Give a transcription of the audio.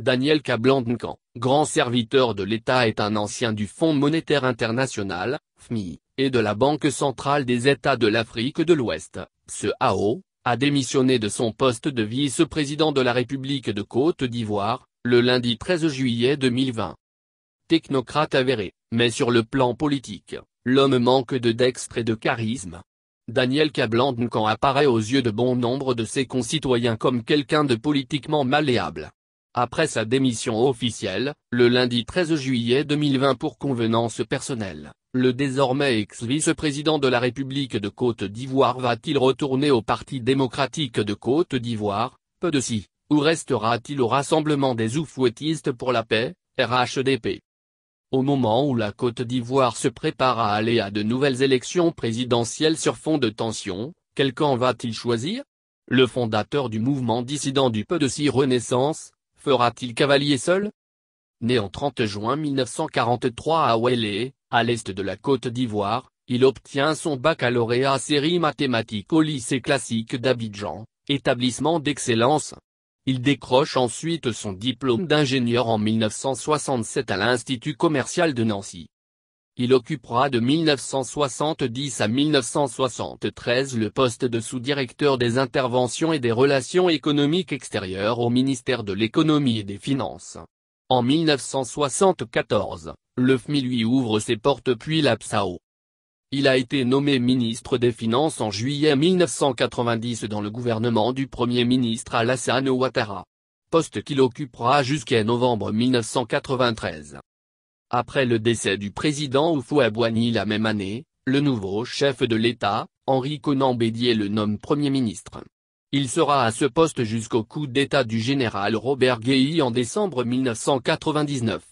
Daniel kablan grand serviteur de l'État est un ancien du Fonds monétaire international, FMI, et de la Banque centrale des États de l'Afrique de l'Ouest, AO, a démissionné de son poste de vice-président de la République de Côte d'Ivoire, le lundi 13 juillet 2020. Technocrate avéré, mais sur le plan politique, l'homme manque de dextre et de charisme. Daniel kablan apparaît aux yeux de bon nombre de ses concitoyens comme quelqu'un de politiquement malléable après sa démission officielle, le lundi 13 juillet 2020 pour convenance personnelle, le désormais ex-vice-président de la République de Côte d'Ivoire va-t-il retourner au Parti démocratique de Côte d'Ivoire, peu de si, ou restera-t-il au Rassemblement des oufouettistes pour la paix, RHDP Au moment où la Côte d'Ivoire se prépare à aller à de nouvelles élections présidentielles sur fond de tension, quel camp va-t-il choisir le fondateur du mouvement dissident du peu de si Renaissance, Fera-t-il cavalier seul Né en 30 juin 1943 à Ouélé, à l'est de la Côte d'Ivoire, il obtient son baccalauréat série mathématiques au lycée classique d'Abidjan, établissement d'excellence. Il décroche ensuite son diplôme d'ingénieur en 1967 à l'Institut commercial de Nancy. Il occupera de 1970 à 1973 le poste de sous-directeur des interventions et des relations économiques extérieures au ministère de l'économie et des finances. En 1974, le FMI lui ouvre ses portes puis l'APSAO. Il a été nommé ministre des Finances en juillet 1990 dans le gouvernement du Premier ministre Alassane Ouattara. Poste qu'il occupera jusqu'à novembre 1993. Après le décès du président Oufou Abouani la même année, le nouveau chef de l'État, Henri Conan Bédier le nomme Premier ministre. Il sera à ce poste jusqu'au coup d'État du général Robert Guéhi en décembre 1999.